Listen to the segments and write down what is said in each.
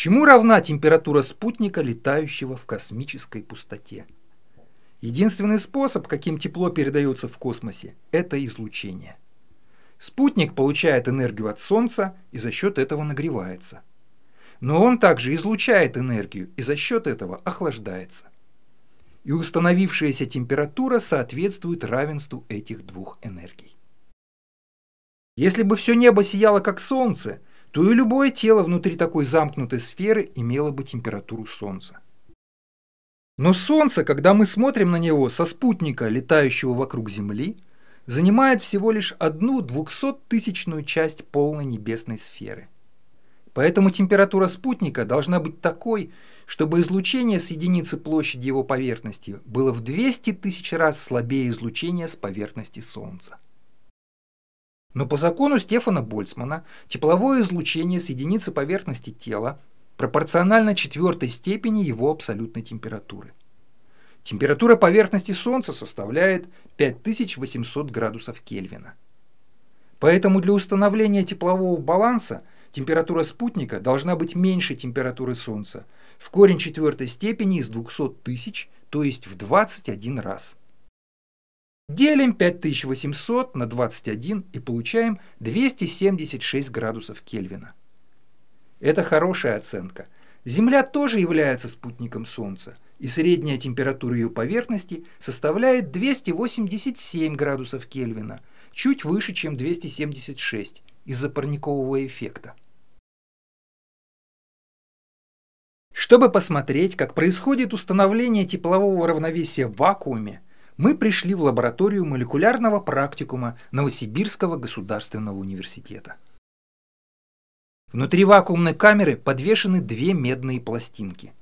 Чему равна температура спутника, летающего в космической пустоте? Единственный способ, каким тепло передается в космосе, это излучение. Спутник получает энергию от Солнца и за счет этого нагревается. Но он также излучает энергию и за счет этого охлаждается. И установившаяся температура соответствует равенству этих двух энергий. Если бы все небо сияло как солнце, то и любое тело внутри такой замкнутой сферы имело бы температуру Солнца. Но Солнце, когда мы смотрим на него со спутника, летающего вокруг Земли, занимает всего лишь одну двухсоттысячную часть полной небесной сферы. Поэтому температура спутника должна быть такой, чтобы излучение с единицы площади его поверхности было в 200 тысяч раз слабее излучения с поверхности Солнца. Но по закону Стефана Больцмана тепловое излучение с единицы поверхности тела пропорционально четвертой степени его абсолютной температуры. Температура поверхности Солнца составляет 5800 градусов Кельвина. Поэтому для установления теплового баланса температура спутника должна быть меньше температуры Солнца, в корень четвертой степени из 200 тысяч, то есть в 21 раз – Делим 5800 на 21 и получаем 276 градусов Кельвина. Это хорошая оценка. Земля тоже является спутником Солнца, и средняя температура ее поверхности составляет 287 градусов Кельвина, чуть выше, чем 276 из-за парникового эффекта. Чтобы посмотреть, как происходит установление теплового равновесия в вакууме, мы пришли в лабораторию молекулярного практикума Новосибирского государственного университета. Внутри вакуумной камеры подвешены две медные пластинки.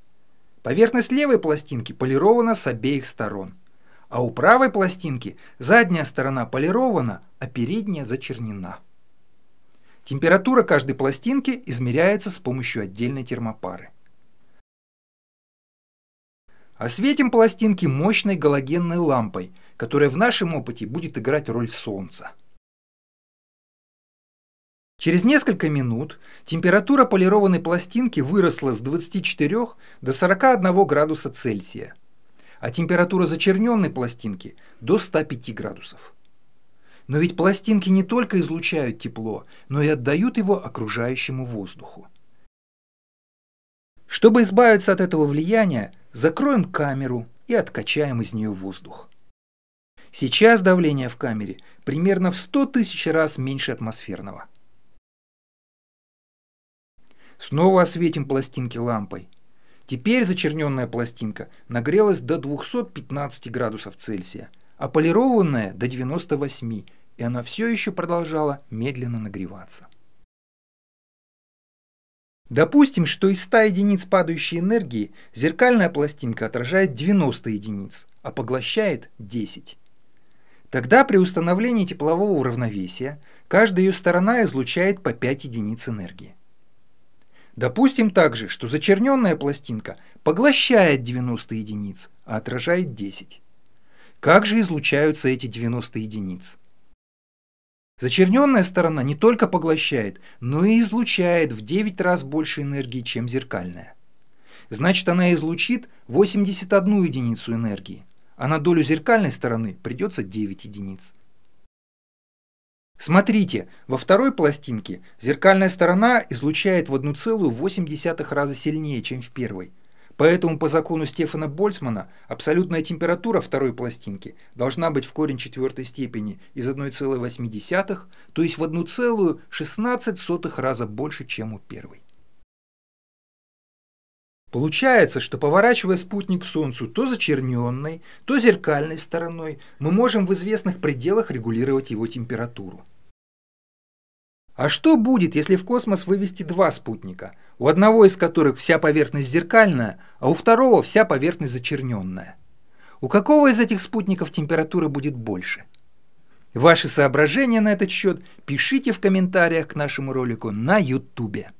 Поверхность левой пластинки полирована с обеих сторон, а у правой пластинки задняя сторона полирована, а передняя зачернена. Температура каждой пластинки измеряется с помощью отдельной термопары. Осветим а пластинки мощной галогенной лампой, которая в нашем опыте будет играть роль солнца. Через несколько минут температура полированной пластинки выросла с 24 до 41 градуса Цельсия, а температура зачерненной пластинки до 105 градусов. Но ведь пластинки не только излучают тепло, но и отдают его окружающему воздуху. Чтобы избавиться от этого влияния, закроем камеру и откачаем из нее воздух. Сейчас давление в камере примерно в 100 тысяч раз меньше атмосферного. Снова осветим пластинки лампой. Теперь зачерненная пластинка нагрелась до 215 градусов Цельсия, а полированная до 98, и она все еще продолжала медленно нагреваться. Допустим, что из 100 единиц падающей энергии зеркальная пластинка отражает 90 единиц, а поглощает 10. Тогда при установлении теплового равновесия каждая ее сторона излучает по 5 единиц энергии. Допустим также, что зачерненная пластинка поглощает 90 единиц, а отражает 10. Как же излучаются эти 90 единиц? Зачерненная сторона не только поглощает, но и излучает в 9 раз больше энергии, чем зеркальная. Значит, она излучит 81 единицу энергии, а на долю зеркальной стороны придется 9 единиц. Смотрите, во второй пластинке зеркальная сторона излучает в 1,8 раза сильнее, чем в первой – Поэтому по закону Стефана Больцмана абсолютная температура второй пластинки должна быть в корень четвертой степени из 1,8, то есть в 1,16 раза больше, чем у первой. Получается, что поворачивая спутник к Солнцу то зачерненной, то зеркальной стороной, мы можем в известных пределах регулировать его температуру. А что будет, если в космос вывести два спутника, у одного из которых вся поверхность зеркальная, а у второго вся поверхность зачерненная? У какого из этих спутников температура будет больше? Ваши соображения на этот счет пишите в комментариях к нашему ролику на YouTube.